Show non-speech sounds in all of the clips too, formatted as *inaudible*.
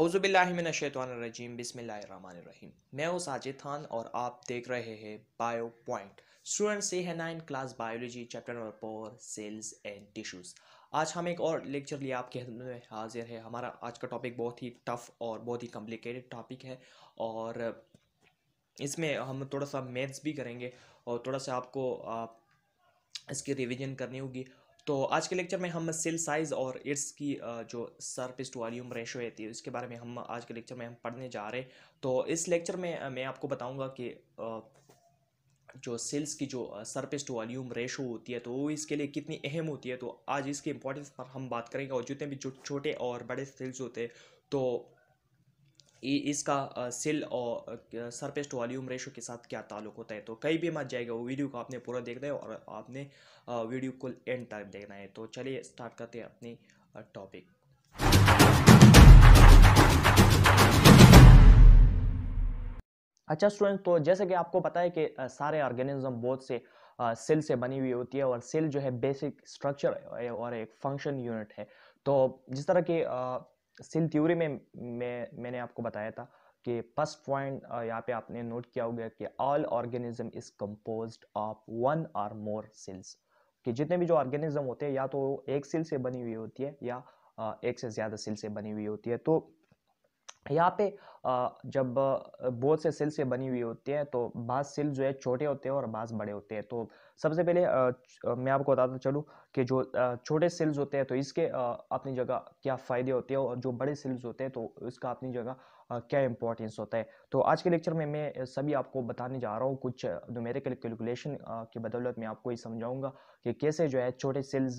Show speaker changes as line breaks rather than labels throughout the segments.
अवज़ुबिल्लिमिनशैतरजीम बिसमीम मैं हूँ साजिद खान और आप देख रहे हैं बायो पॉइंट स्टूडेंट से है nine class biology chapter number four cells and tissues आज हम एक और लेक्चर लिए आपके खिदमत में हाजिर है हमारा आज का टॉपिक बहुत ही टफ और बहुत ही कॉम्प्लिकेटेड टॉपिक है और इसमें हम थोड़ा सा मैथ्स भी करेंगे और थोड़ा सा आपको इसकी रिविजन करनी होगी तो आज के लेक्चर में हम सेल साइज़ और इट्स की जो सरफेस टू वॉल्यूम रेशो रहती है उसके बारे में हम आज के लेक्चर में हम पढ़ने जा रहे हैं तो इस लेक्चर में मैं आपको बताऊंगा कि जो सेल्स की जो सरफेस टू वॉल्यूम रेशो होती है तो वो इसके लिए कितनी अहम होती है तो आज इसके इम्पोर्टेंस पर हम बात करेंगे और जितने भी जो छोटे और बड़े सेल्स होते हैं तो इसका सेल और सरपेस्ट टू वॉल्यूम रेशो के साथ क्या ताल्लुक होता है तो कहीं भी मत जाएगा वो वीडियो को आपने पूरा देखना है और आपने वीडियो को एंड तक देखना है तो चलिए स्टार्ट करते हैं अपनी टॉपिक अच्छा स्टूडेंट तो जैसे कि आपको पता है कि सारे ऑर्गेनिज्म बहुत से सेल से बनी हुई होती है और सेल जो है बेसिक स्ट्रक्चर और एक फंक्शन यूनिट है तो जिस तरह के सिल थ्योरी में मैं मैंने आपको बताया था कि फर्स्ट पॉइंट यहाँ पे आपने नोट किया होगा कि all organism is compose of one और मोर सेल्स कि जितने भी जो ऑर्गेनिज्म होते हैं या तो एक सेल से बनी हुई होती है या एक से ज़्यादा सेल से बनी हुई होती है तो यहाँ पे जब बहुत से सेल से बनी हुई होती है तो बाज सेल जो है छोटे होते हैं और बाज बड़े होते हैं तो सबसे पहले मैं आपको बताता चलूँ कि जो छोटे सेल्स होते हैं तो इसके अपनी जगह क्या फ़ायदे होते हैं और जो बड़े सेल्स होते हैं तो इसका अपनी जगह क्या इंपॉर्टेंस होता है तो आज के लेक्चर में मैं सभी आपको बताने जा रहा हूँ कुछ न्यूमेरिकल कैलकुलेशन की बदौलत मैं आपको ये समझाऊँगा कि कैसे जो है छोटे सेल्स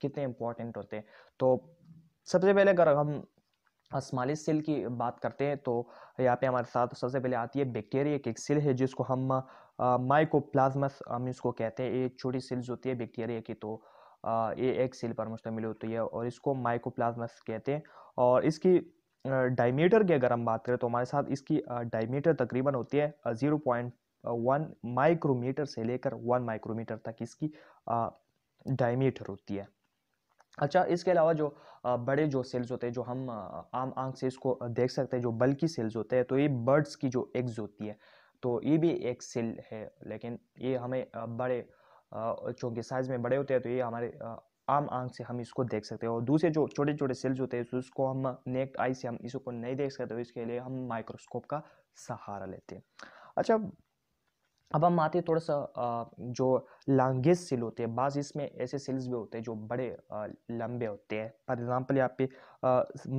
कितने इंपॉर्टेंट होते हैं तो सबसे पहले अगर हम हाँ, स्मालिश सेल की बात करते हैं तो यहाँ पे हमारे साथ सबसे पहले आती है बैक्टीरिया की एक सेल है जिसको हम माइकोप्लाज्मस हम इसको कहते हैं ये छोटी सेल्स होती है बैक्टीरिया की तो ये एक सेल पर मुश्तमिल होती है और इसको माइकोप्लाज्मस कहते हैं और इसकी डायमीटर की अगर हम बात करें तो हमारे साथ इसकी डायमीटर तकरीबन होती है ज़ीरो पॉइंट वन माइक्रोमीटर से लेकर वन माइक्रोमीटर तक इसकी डायमीटर होती है अच्छा इसके अलावा जो बड़े जो सेल्स होते हैं जो हम आम आंख से इसको देख सकते हैं जो बल्कि सेल्स होते हैं तो ये बर्ड्स की जो एग्ज होती है तो ये भी एक सेल है लेकिन ये हमें बड़े चूँकि साइज़ में बड़े होते हैं तो ये हमारे आम आंख से हम इसको देख सकते हैं और दूसरे जो छोटे छोटे सेल्स होते हैं उसको हम नेक्ट आई से हम इसको नहीं देख सकते तो इसके लिए हम माइक्रोस्कोप का सहारा लेते हैं अच्छा अब हम आते हैं थोड़ा सा जो लॉन्गेस्ट सिल होते हैं बाज इसमें ऐसे सिल्स भी होते हैं जो बड़े लंबे होते हैं फॉर एग्जांपल यहाँ पे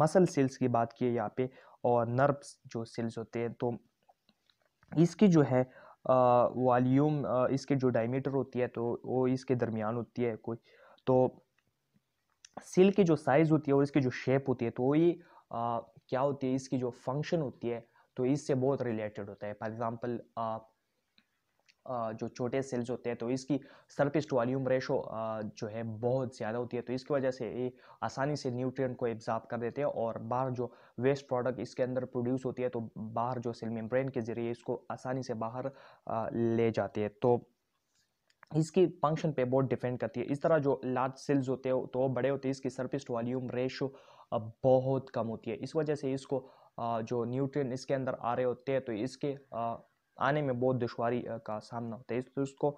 मसल सेल्स की बात की है यहाँ पे और नर्व्स जो सिल्स होते हैं तो इसकी जो है वॉल्यूम इसके जो डायमीटर होती है तो वो इसके दरमियान होती है कोई तो सिल की जो साइज़ होती है और इसकी जो शेप होती है तो वही क्या होती है इसकी जो फंक्शन होती है तो इससे बहुत रिलेटेड होता है फॉर एग्ज़ाम्पल आप जो छोटे सेल्स होते हैं तो इसकी सर्पिस्ट टू वॉल्यूम रेशो जो है बहुत ज़्यादा होती है तो इसकी वजह से ये आसानी से न्यूट्रिएंट को एब्जॉर्ब कर देते हैं और बाहर जो वेस्ट प्रोडक्ट इसके अंदर प्रोड्यूस होती है तो बाहर जो सेल मेम्ब्रेन के ज़रिए इसको आसानी से बाहर ले जाते हैं तो इसकी फंक्शन पे बहुत डिपेंड करती है इस तरह जो लार्ज सेल्स होते हैं तो बड़े होते हैं इसकी सर्पिस्ट वॉल्यूम रेशो बहुत कम होती है इस वजह से इसको जो न्यूट्रिएंट इसके अंदर आ रहे होते हैं तो इसके आने में बहुत दुशारी का सामना होता है इस तो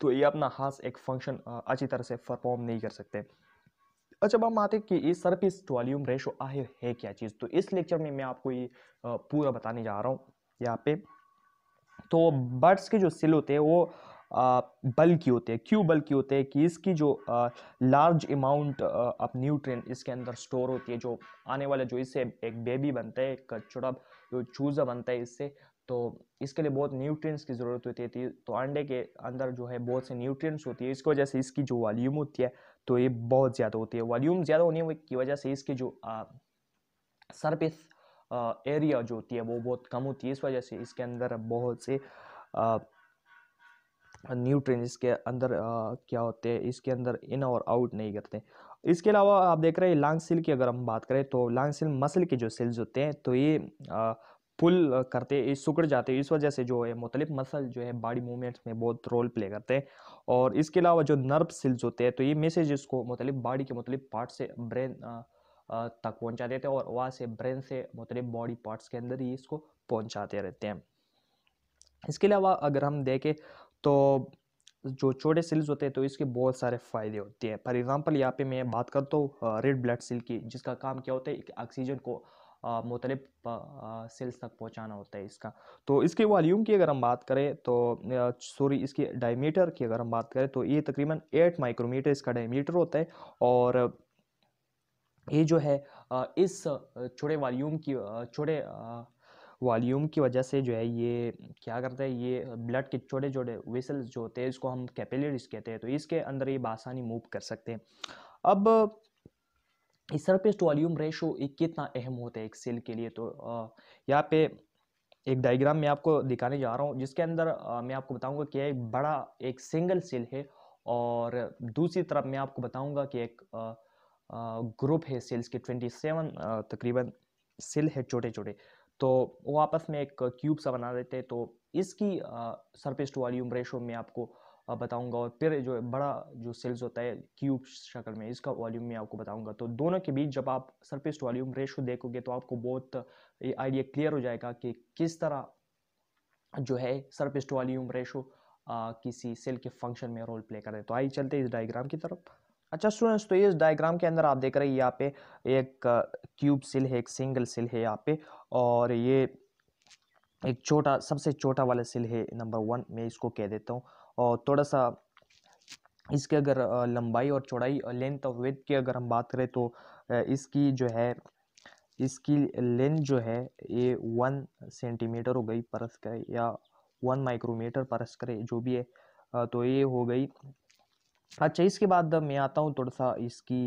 तो ये अपना खास एक फंक्शन अच्छी तरह से परफॉर्म नहीं कर सकते अच्छा अब हम आते हैं कि ये सर्फिस वॉल्यूम रेशो आहिर है क्या चीज़ तो इस लेक्चर में मैं आपको ये पूरा बताने जा रहा हूँ यहाँ पे तो बर्ड्स के जो सिल होते हैं वो बल्कि होते हैं क्यों बल्कि होते हैं कि इसकी जो लार्ज अमाउंट ऑफ न्यूट्रिएंट इसके अंदर स्टोर होती है जो आने वाला जो इससे एक बेबी बनता है एक चुड़ब जो चूज़ा बनता है इससे तो इसके लिए बहुत न्यूट्रिएंट्स की ज़रूरत होती है तो अंडे के अंदर जो है बहुत से न्यूट्रिएंट्स होती है इसकी वजह से इसकी जो वॉल्यूम होती है तो ये बहुत ज़्यादा होती है वॉल्यूम ज़्यादा होने की वजह से इसकी जो सरफेस एरिया जो होती है वो बहुत कम होती है इस वजह से इसके अंदर बहुत से न्यूट्रिएंट्स इसके अंदर आ, क्या होते हैं इसके अंदर इन और आउट नहीं करते इसके अलावा आप देख रहे हैं लांग सिल की अगर हम बात करें तो लांग सिल मसल के जो सेल्स होते हैं तो ये पुल करते इस सुकड़ जाते इस वजह से जो है मुख्तलिफ मसल जो है बॉडी मूवमेंट्स में बहुत रोल प्ले करते हैं और इसके अलावा जो नर्व सेल्स होते हैं तो ये मैसेजेस को मतलब बॉडी के मुख्तलिफ पार्ट से ब्रेन तक पहुंचा देते हैं और वहाँ से ब्रेन से मतलब बॉडी पार्ट्स के अंदर ही इसको पहुँचाते रहते हैं इसके अलावा अगर हम देखें तो जो छोटे सेल्स होते हैं तो इसके बहुत सारे फ़ायदे होते हैं फॉर एग्ज़ाम्पल यहाँ पे मैं बात करता हूँ रेड ब्लड सेल की जिसका काम क्या होता है कि ऑक्सीजन को मुतलब सेल्स तक पहुँचाना होता है इसका तो इसके वॉल्यूम की अगर हम बात करें तो सॉरी इसकी डायमीटर की अगर हम बात करें तो ये तकरीबन एट माइक्रोमीटर इसका डायमीटर होता है और ये जो है इस छोटे वॉल्यूम की छोटे वॉल्यूम की वजह से जो है ये क्या करता है ये ब्लड के छोटे छोटे वेसल्स जो होते हैं इसको हम कैपिलरीज कहते हैं तो इसके अंदर ये बासानी मूव कर सकते हैं अब सरफेस टू वॉल्यूम रेशो एक कितना अहम होता है एक सेल के लिए तो यहाँ पे एक डायग्राम मैं आपको दिखाने जा रहा हूँ जिसके अंदर मैं आपको बताऊँगा कि एक बड़ा एक सिंगल सेल है और दूसरी तरफ मैं आपको बताऊँगा कि एक ग्रुप है सेल्स के ट्वेंटी सेवन तकरीबन सेल है छोटे छोटे तो वो आपस में एक क्यूब सा बना देते हैं तो इसकी सरफेस टू वॉल्यूम रेशो में आपको बताऊंगा और फिर जो बड़ा जो सेल्स होता है क्यूब शक्ल में इसका वॉल्यूम मैं आपको बताऊंगा तो दोनों के बीच जब आप सरफेस वॉल्यूम रेशो देखोगे तो आपको बहुत ये आइडिया क्लियर हो जाएगा कि किस तरह जो है सरफेस वॉल्यूम रेशो किसी सेल के फंक्शन में रोल प्ले कर रहे तो आइए चलते इस डायग्राम की तरफ अच्छा स्टूडेंट्स तो इस डायग्राम के अंदर आप देख रहे हैं यहाँ पे एक क्यूब सेल है एक सिंगल सेल है यहाँ पे और ये एक छोटा सबसे छोटा वाला सिल है नंबर वन मैं इसको कह देता हूँ और थोड़ा सा इसके अगर लंबाई और चौड़ाई लेंथ और वेथ की अगर हम बात करें तो इसकी जो है इसकी लेंथ जो है ये वन सेंटीमीटर हो गई परस करे या वन माइक्रोमीटर परस करे जो भी है तो ये हो गई अच्छा इसके बाद मैं आता हूँ थोड़ा सा इसकी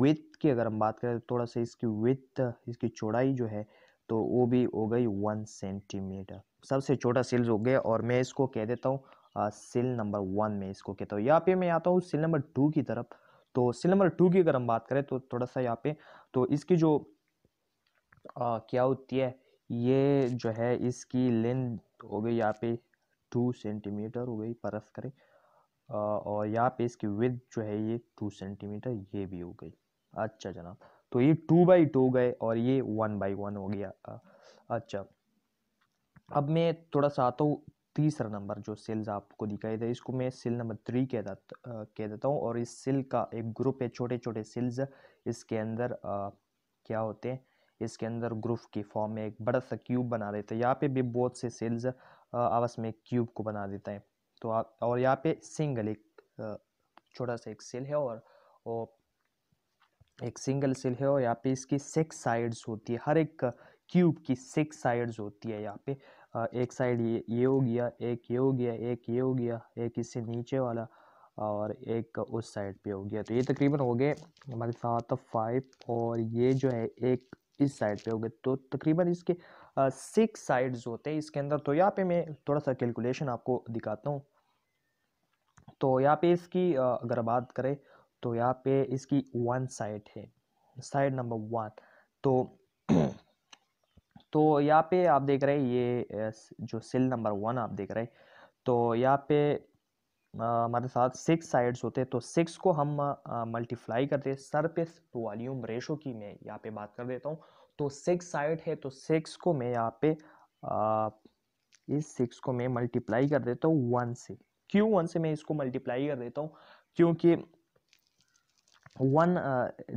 वेथ की अगर हम बात करें तो थोड़ा सा इसकी वेथ इसकी चौड़ाई जो है तो वो भी हो गई वन सेंटीमीटर सबसे छोटा सिल्स हो गया और मैं इसको कह देता हूँ सिल नंबर वन में इसको कहता हूँ यहाँ पे मैं आता हूँ सिल नंबर टू की तरफ तो सिल नंबर टू की अगर हम बात करें तो थोड़ा सा यहाँ पे तो इसकी जो आ, क्या होती है ये जो है इसकी लेंथ हो गई यहाँ पे टू सेंटीमीटर हो गई परस करें और यहाँ पे इसकी विथ जो है ये टू सेंटीमीटर ये भी हो गई अच्छा जनाब तो ये टू बाई टू गए और ये वन बाई वन हो गया अच्छा अब मैं थोड़ा सा आता हूँ तीसरा नंबर जो सेल्स आपको दिखाई दे इसको मैं सेल नंबर थ्री कह देता कह देता हूँ और इस सेल का एक ग्रुप है छोटे छोटे सेल्स इसके अंदर आ, क्या होते हैं इसके अंदर ग्रुप के फॉर्म में एक बड़ा सा क्यूब बना देते हैं यहाँ पे भी बहुत से सेल्स आपस में क्यूब को बना देते हैं तो आ, और यहाँ पे सिंगल एक छोटा सा एक सेल है और, और एक सिंगल सेल है और यहाँ पे इसकी सिक्स साइड्स होती है हर एक क्यूब की सिक्स साइड्स होती है यहाँ पे एक साइड ये ये हो गया एक ये हो गया एक ये हो गया एक इससे नीचे वाला और एक उस साइड पे हो गया तो ये तकरीबन हो गए हमारे साथ फाइव और ये जो है एक इस साइड पे हो गए तो तकरीबन इसके सिक्स साइड्स होते हैं इसके अंदर तो यहाँ पे मैं थोड़ा सा कैलकुलेशन आपको दिखाता हूँ तो यहाँ पे इसकी अगर बात करें तो यहाँ पे इसकी वन साइड है साइड नंबर वन तो *clears throat* तो यहाँ पे आप देख रहे हैं ये जो सेल नंबर वन आप देख रहे हैं तो यहाँ पे हमारे साथ सिक्स साइड्स होते हैं तो सिक्स को हम मल्टीप्लाई करते हैं सरफेस वॉल्यूम रेशो की मैं यहाँ पे बात कर देता हूँ तो सिक्स साइड है तो सिक्स को मैं यहाँ पे आ, इस सिक्स को मैं मल्टीप्लाई कर देता हूँ वन से क्यों वन से मैं इसको मल्टीप्लाई कर देता हूँ क्योंकि वन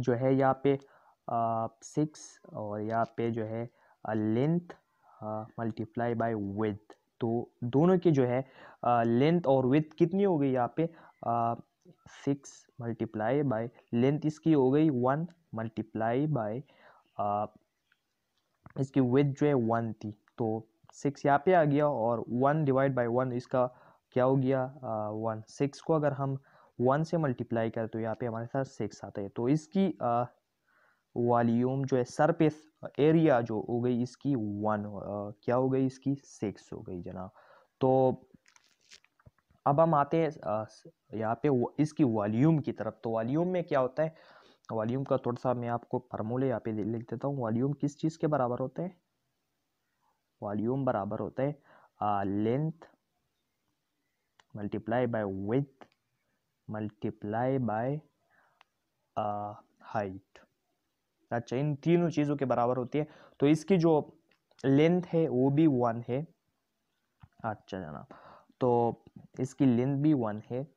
जो है यहाँ पे सिक्स और यहाँ पे जो है लेंथ मल्टीप्लाई बाय विथ तो दोनों के जो है लेंथ और विथ कितनी हो गई यहाँ पे सिक्स मल्टीप्लाई बाय लेंथ इसकी हो गई वन मल्टीप्लाई बाय इसकी विथ जो है वन थी तो सिक्स यहाँ पे आ गया और वन डिवाइड बाय वन इसका क्या हो गया वन uh, सिक्स को अगर हम वन से मल्टीप्लाई करते तो यहाँ पे हमारे साथ सिक्स आता है तो इसकी वॉल्यूम जो है सरफेस एरिया जो हो गई इसकी वन क्या हो गई इसकी सिक्स हो गई जना तो अब हम आते हैं यहाँ पे इसकी वॉल्यूम की तरफ तो वॉल्यूम में क्या होता है वॉल्यूम का थोड़ा सा मैं आपको फार्मूले यहाँ पे लिख देता हूँ वॉल्यूम किस चीज़ के बराबर होता है वॉल्यूम बराबर होता है length multiply by width multiply by height अच्छा इन तीनों चीज़ों के बराबर होती है तो इसकी जो लेंथ है वो भी वन है अच्छा जनाब तो इसकी लेंथ भी वन है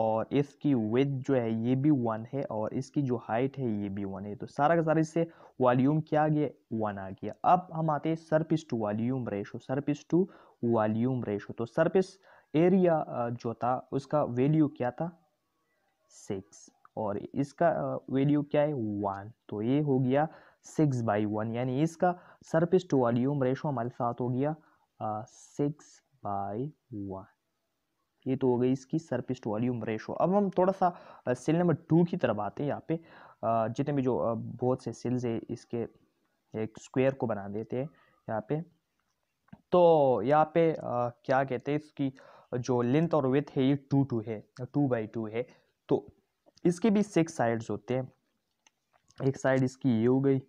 और इसकी वेथ जो है ये भी वन है और इसकी जो हाइट है ये भी वन है तो सारा का सारा इससे वॉल्यूम क्या आ गया वन आ गया अब हम आते हैं surface to volume ratio surface to volume ratio तो सरफेस एरिया जो था उसका वैल्यू क्या था सिक्स और इसका वैल्यू क्या है वन तो ये हो गया सिक्स बाई वन यानी इसका सरफेस टू वॉल्यूम रेशो हमारे साथ हो गया सिक्स बाई वन ये तो हो गई इसकी सरफेस टू वॉल्यूम रेशो अब हम थोड़ा सा सेल नंबर टू की तरफ आते हैं यहाँ पे जितने भी जो बहुत से सेल्स है इसके एक स्क्वायर को बना देते हैं यहाँ पे तो यहाँ पे क्या कहते हैं इसकी जो लेंथ और विथ है ये टू टू है टू बाई टू है तो इसके भी सिक्स साइड्स होते हैं एक साइड इसकी ये हो गई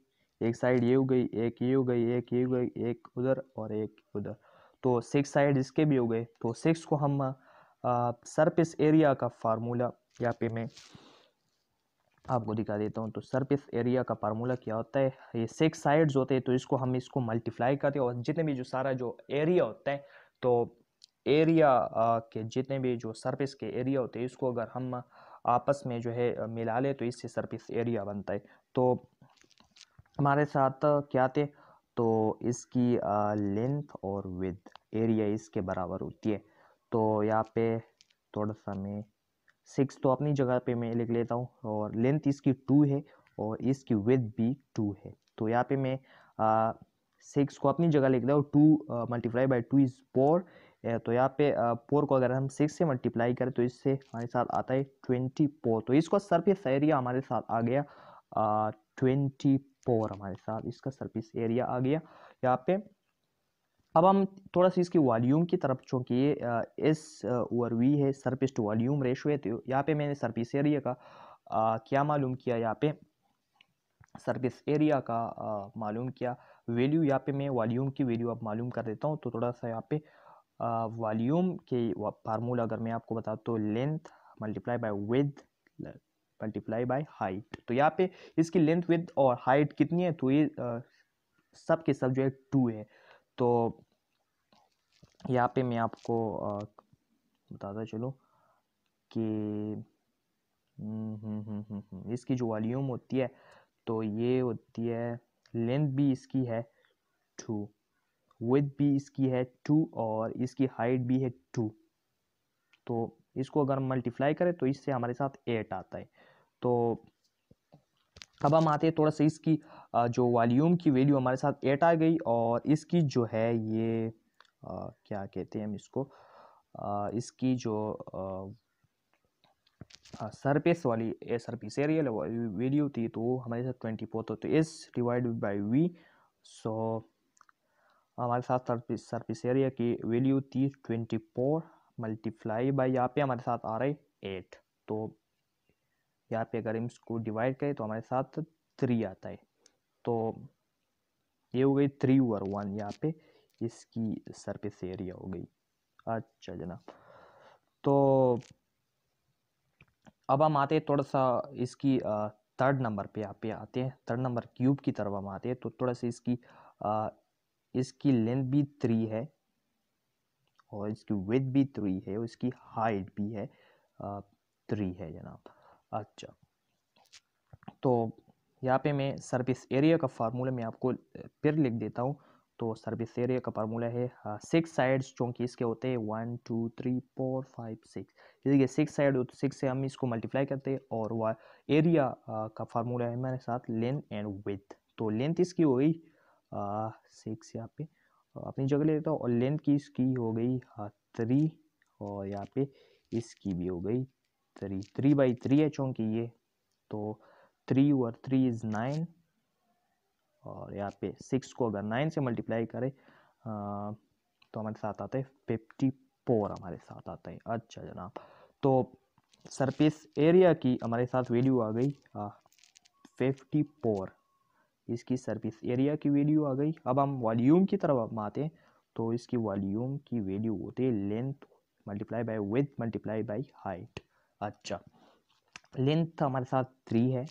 एक साइड ये हो गई एक ये हो गई एक ये हो गई एक उधर और एक उधर तो सिक्स साइड इसके भी हो गए तो सिक्स को हम सरफेस एरिया का फार्मूला यहाँ पे मैं आपको दिखा देता हूँ तो सरफेस एरिया का फार्मूला क्या होता है ये सिक्स साइड्स होते हैं तो इसको हम इसको मल्टीप्लाई करते हैं और जितने भी जो सारा जो एरिया होता है तो एरिया के जितने भी जो सरफेस के एरिया होते हैं इसको अगर हम आपस में जो है मिला ले तो इससे सरफेस एरिया बनता है तो हमारे साथ क्या थे तो इसकी लेंथ और विद एरिया इसके बराबर होती है तो यहाँ पे थोड़ा सा मैं सिक्स तो अपनी जगह पे मैं लिख लेता हूँ और लेंथ इसकी टू है और इसकी विथ भी टू है तो यहाँ पे मैं सिक्स को अपनी जगह लिख देता हूँ two multiply by two is four तो यहाँ पे पोर को अगर हम सिक्स से मल्टीप्लाई करें तो इससे हमारे साथ आता है ट्वेंटी पोर तो इसका सरफेस एरिया हमारे साथ आ गया ट्वेंटी फोर हमारे साथ इसका सरफेस एरिया आ गया यहाँ पे अब हम थोड़ा सा इसकी वॉल्यूम की तरफ चूँकि ये एस ओवर वी है सरफेस टू वॉल्यूम रेशो है तो यहाँ पे मैंने सरफेस एरिया का आ, क्या मालूम किया यहाँ पे सरफेस एरिया का मालूम किया वैल्यू यहाँ पे मैं वॉल्यूम की वैल्यू अब मालूम कर देता हूँ तो थोड़ा सा यहाँ पे वॉल्यूम के फार्मूला अगर मैं आपको बता तो length multiply by width multiply by height तो यहाँ पे इसकी लेंथ विद और हाइट कितनी है तो ये आ, सब के सब जो है टू है तो यहाँ पे मैं आपको बताता चलूँ कि हम्म, हम्म, हम्म, इसकी जो वॉल्यूम होती है तो ये होती है लेंथ भी इसकी है टू विथ भी इसकी है टू और इसकी हाइट भी है टू तो इसको अगर मल्टीप्लाई करें तो इससे हमारे साथ एट आता है तो अब हम आते हैं थोड़ा सा इसकी जो वॉल्यूम की वैल्यू हमारे साथ एट आ गई और इसकी जो है ये आ, क्या कहते हैं हम इसको आ, इसकी जो सरफेस वाली ए सरफेस एरियल वैल्यू थी तो हमारे साथ ट्वेंटी फोर तो, तो इस डिवाइड बाई वी सो हमारे साथ सरफिस सरफिस एरिया की वैल्यू थी ट्वेंटी फोर मल्टीप्लाई बाई यहाँ पे हमारे साथ आ रहा है एट तो यहाँ पे अगर हम इसको डिवाइड करें तो हमारे साथ थ्री आता है तो ये हो गई थ्री ओवर वन यहाँ पे इसकी सरफेस एरिया हो गई अच्छा जना तो अब हम आते हैं थोड़ा सा इसकी थर्ड नंबर पे यहाँ पे आते हैं थर्ड नंबर क्यूब की तरफ हम आते हैं तो थोड़ा सा इसकी इसकी लेंथ भी थ्री है और इसकी विथ भी थ्री है और इसकी हाइट भी है थ्री है जनाब अच्छा तो यहाँ पे मैं सर्विस एरिया का फार्मूला मैं आपको फिर लिख देता हूँ तो सर्विस एरिया का फार्मूला है सिक्स साइड्स चूँकि इसके होते हैं one two three four five six कि सिक्स साइड हो तो सिक्स से हम इसको मल्टीप्लाई करते हैं और वह एरिया का फार्मूला है हमारे साथ लेंथ एंड विथ तो लेंथ इसकी हुई सिक्स यहाँ पे अपनी जगह लेता हूँ और लेंथ की इसकी हो गई थ्री हाँ, और यहाँ पे इसकी भी हो गई थ्री थ्री बाई थ्री है चूँकि ये तो थ्री और थ्री इज़ नाइन और यहाँ पे सिक्स को अगर नाइन से मल्टीप्लाई करें तो हमारे साथ आता है फिफ्टी फोर हमारे साथ आता है अच्छा जनाब तो सरफेस एरिया की हमारे साथ वैल्यू आ गई फिफ्टी फोर इसकी सर्विस एरिया की वैल्यू आ गई अब हम वॉल्यूम की तरफ हम आते हैं तो इसकी वॉल्यूम की वैल्यू होती है length multiply by width multiply by height अच्छा लेंथ हमारे साथ थ्री है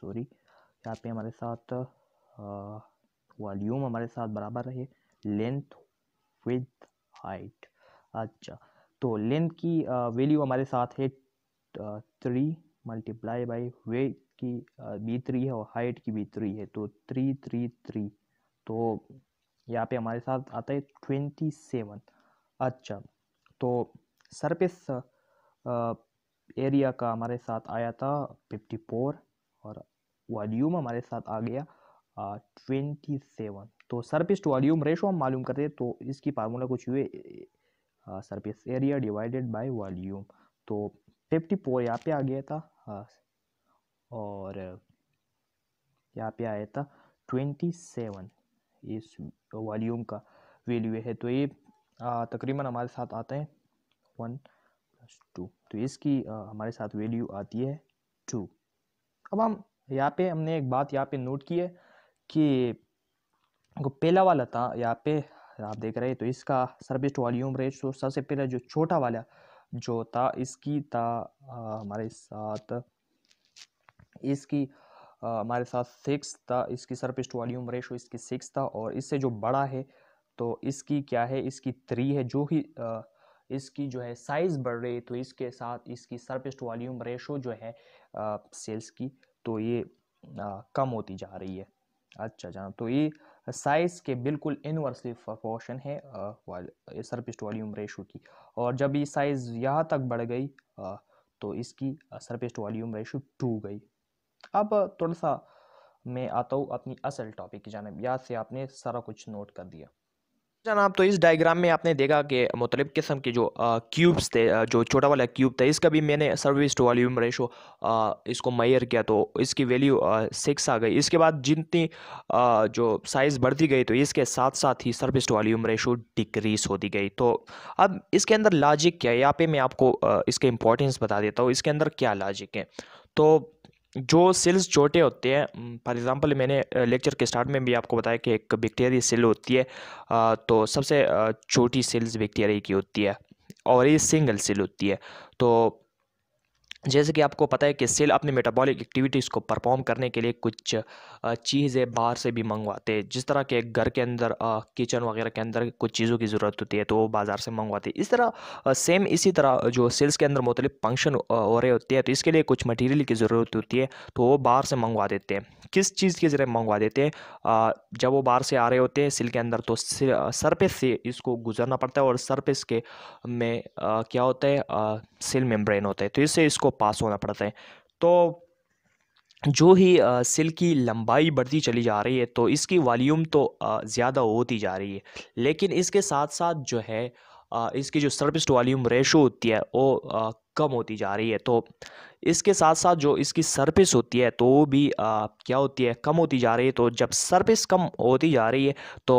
सॉरी यहाँ पे हमारे साथ वॉल्यूम हमारे साथ बराबर रहे लेंथ विथ हाइट अच्छा तो लेंथ की वैल्यू हमारे साथ है थ्री मल्टीप्लाई बाई वेट की बी थ्री है और हाइट की बी थ्री है तो थ्री थ्री थ्री तो यहाँ पे हमारे साथ आता है ट्वेंटी सेवन अच्छा तो सरफेस एरिया का हमारे साथ आया था फिफ्टी फोर और वॉल्यूम हमारे साथ आ गया ट्वेंटी सेवन तो सरफेस टू वॉल्यूम रेशो हम मालूम करते हैं तो इसकी फार्मूला कुछ हुए surface area divided by volume तो फिफ्टी फोर यहाँ पे आ गया था और यहाँ पे आया था ट्वेंटी सेवन इस वॉल्यूम का वैल्यू है तो ये तकरीबन हमारे साथ आते हैं वन प्लस टू तो इसकी आ, हमारे साथ वैल्यू आती है टू अब हम यहाँ पे हमने एक बात यहाँ पे नोट की है कि वो पहला वाला था यहाँ पे आप देख रहे हैं तो इसका सर्विस्ट वॉल्यूम रेट तो सबसे पहला जो छोटा वाला जो था इसकी था आ, हमारे साथ इसकी हमारे साथ सिक्स था इसकी सरफेस वॉल्यूम रेशो इसकी सिक्स था और इससे जो बड़ा है तो इसकी क्या है इसकी थ्री है जो ही आ, इसकी जो है साइज़ बढ़ रही है तो इसके साथ इसकी सरफेस वॉल्यूम रेशो जो है आ, सेल्स की तो ये आ, कम होती जा रही है अच्छा जनाब तो ये साइज़ के बिल्कुल इनवर्सली प्रपोर्शन है सरफेस वॉल्यूम रेशो की और जब ये साइज़ यहाँ तक बढ़ गई तो इसकी सरफेस वॉल्यूम रेशो टू गई अब थोड़ा सा मैं आता हूँ अपनी असल टॉपिक की जानब यहाँ से आपने सारा कुछ नोट कर दिया जनाब तो इस डायग्राम में आपने देखा कि मतलब किस्म के जो क्यूब्स थे जो छोटा वाला क्यूब था इसका भी मैंने सर्विस टू वॉल्यूम रेशो इसको मैयर किया तो इसकी वैल्यू सिक्स आ गई इसके बाद जितनी जो साइज़ बढ़ती गई तो इसके साथ साथ ही surface to volume ratio decrease होती गई तो अब इसके अंदर लॉजिक क्या है यहाँ पे मैं आपको इसके इंपॉर्टेंस बता देता हूँ इसके अंदर क्या लॉजिक है तो जो सेल्स छोटे होते हैं फॉर एग्जांपल मैंने लेक्चर के स्टार्ट में भी आपको बताया कि एक बैक्टीरिया सेल होती है तो सबसे छोटी सेल्स बैक्टीरिया की होती है और ये सिंगल सेल होती है तो जैसे कि आपको पता है कि सेल अपने मेटाबॉलिक एक्टिविटीज़ को परफॉर्म करने के लिए कुछ चीज़ें बाहर से भी मंगवाते हैं जिस तरह के घर के अंदर किचन वगैरह के अंदर कुछ चीज़ों की ज़रूरत होती है तो वो बाज़ार से मंगवाते हैं इस तरह सेम इसी तरह जो सेल्स के अंदर मुख्तलिफ फंक्शन हो रहे होते हैं तो इसके लिए कुछ मटीरियल की ज़रूरत होती है तो वो बाहर से मंगवा देते हैं किस चीज़ के ज़रिए मंगवा देते हैं जब वो बाहर से आ रहे होते हैं सेल के अंदर तो सरपेस से इसको गुजरना पड़ता है और सरपेस के में क्या होता है सेल मेम्ब्रेन होता है तो इससे इसको पास होना पड़ता है तो जो ही सिल की लंबाई बढ़ती चली जा रही है तो इसकी वॉल्यूम तो ज़्यादा होती जा रही है लेकिन इसके साथ साथ जो है इसकी जो सर्विस वॉल्यूम रेशो होती है वो कम होती जा रही है तो इसके साथ साथ जो इसकी सर्विस होती है तो वो भी क्या होती है कम होती जा रही है तो जब सर्विस कम होती जा रही है तो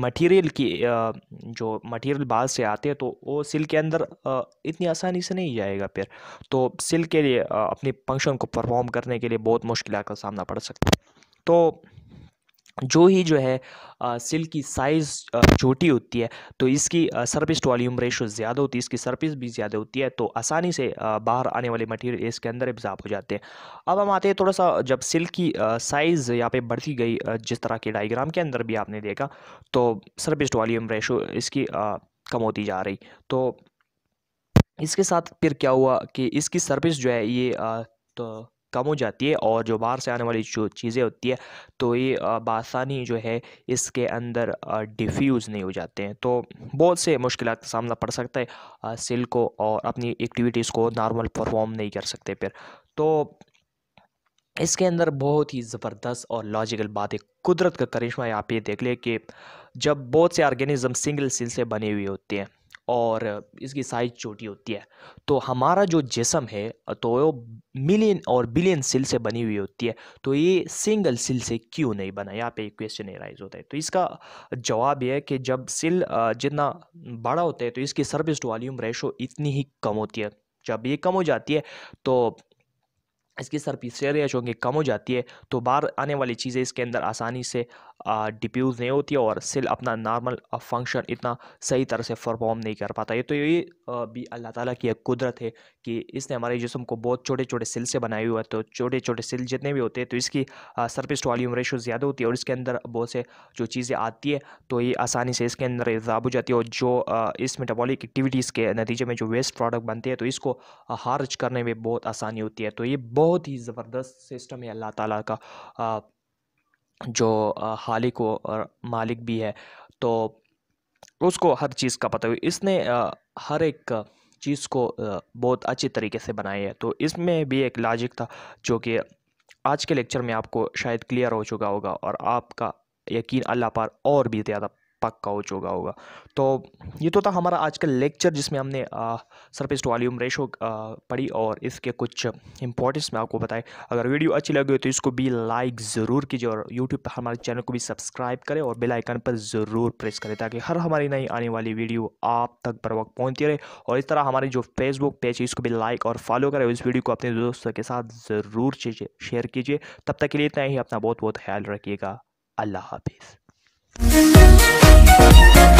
मटेरियल की जो मटेरियल बाहर से आते हैं तो वो सिल के अंदर इतनी आसानी से नहीं जाएगा फिर तो सिल के लिए अपने फंक्शन को परफॉर्म करने के लिए बहुत मुश्किल का सामना पड़ सकता है तो जो ही जो है सिल की साइज़ छोटी होती है तो इसकी सरफेस वॉल्यूम रेशो ज़्यादा होती है इसकी सर्विस भी ज़्यादा होती है तो आसानी से बाहर आने वाले मटेरियल इसके अंदर एब्ज़ार्ब हो जाते हैं अब हम आते हैं थोड़ा सा जब सिल की साइज़ यहाँ पे बढ़ती गई जिस तरह के डायग्राम के अंदर भी आपने देखा तो सरफेस वॉल्यूम रेशो इसकी कम होती जा रही तो इसके साथ फिर क्या हुआ कि इसकी सर्विस जो है ये तो कम हो जाती है और जो बाहर से आने वाली जो चीज़ें होती है तो ये बासानी जो है इसके अंदर डिफ्यूज़ नहीं हो जाते हैं तो बहुत से मुश्किल का सामना पड़ सकता है सिल को और अपनी एक्टिविटीज़ को नॉर्मल परफॉर्म नहीं कर सकते फिर तो इसके अंदर बहुत ही ज़बरदस्त और लॉजिकल बात है कुदरत का करिश्मा आप ये देख लें कि जब बहुत से आर्गेनिज़म सिंगल सिल से बने हुए होते हैं और इसकी साइज छोटी होती है तो हमारा जो जिसम है तो वो मिलियन और बिलियन सिल से बनी हुई होती है तो ये सिंगल सिल से क्यों नहीं बना यहाँ पे क्वेश्चन एराइज होता है तो इसका जवाब यह है कि जब सिल जितना बड़ा होता है तो इसकी सर्विस टू वॉल्यूम रेशो इतनी ही कम होती है जब ये कम हो जाती है तो इसकी सर्विस रेशो की कम हो जाती है तो बाहर आने वाली चीज़ें इसके अंदर आसानी से डिप्यूज़ नहीं होती है और सेल अपना नॉर्मल फंक्शन इतना सही तरह से परफॉर्म नहीं कर पाता ये तो ये भी अल्लाह ताला की एक कुदरत है कि इसने हमारे जिसम को बहुत छोटे छोटे सेल से बनाए हुए हैं तो छोटे छोटे सेल जितने भी होते हैं तो इसकी सरफेस टू वॉल्यूम रेशो ज़्यादा होती है और इसके अंदर बहुत से जो चीज़ें आती है तो ये आसानी से इसके अंदर इजाब हो जाती है और जो इस मेटाबॉलिक एक्टिविटीज़ के नतीजे में जो वेस्ट प्रोडक्ट बनते हैं तो इसको हार्च करने में बहुत आसानी होती है तो ये बहुत ही ज़बरदस्त सिस्टम है अल्लाह ताली का जो हालिक हो और मालिक भी है तो उसको हर चीज़ का पता हुई इसने हर एक चीज़ को बहुत अच्छे तरीके से बनाई है तो इसमें भी एक लॉजिक था जो कि आज के लेक्चर में आपको शायद क्लियर हो चुका होगा और आपका यकीन अल्लाह पर और भी ज़्यादा पक्का हो चुका होगा तो ये तो था हमारा आज का लेक्चर जिसमें हमने सरफेस टू वॉल्यूम रेशो पढ़ी और इसके कुछ इंपॉर्टेंस में आपको बताए अगर वीडियो अच्छी लगी हो तो इसको भी लाइक ज़रूर कीजिए और यूट्यूब पर हमारे चैनल को भी सब्सक्राइब करें और बेल आइकन पर ज़रूर प्रेस करें ताकि हर हमारी नई आने वाली वीडियो आप तक बर वक्त पहुँचती रहे और इस तरह हमारी जो फेसबुक पेज है इसको भी लाइक और फॉलो करें इस वीडियो को अपने दोस्तों के साथ ज़रूर शेयर कीजिए तब तक के लिए इतना ही अपना बहुत बहुत ख्याल रखिएगा अल्लाह हाफिज़ Thank you.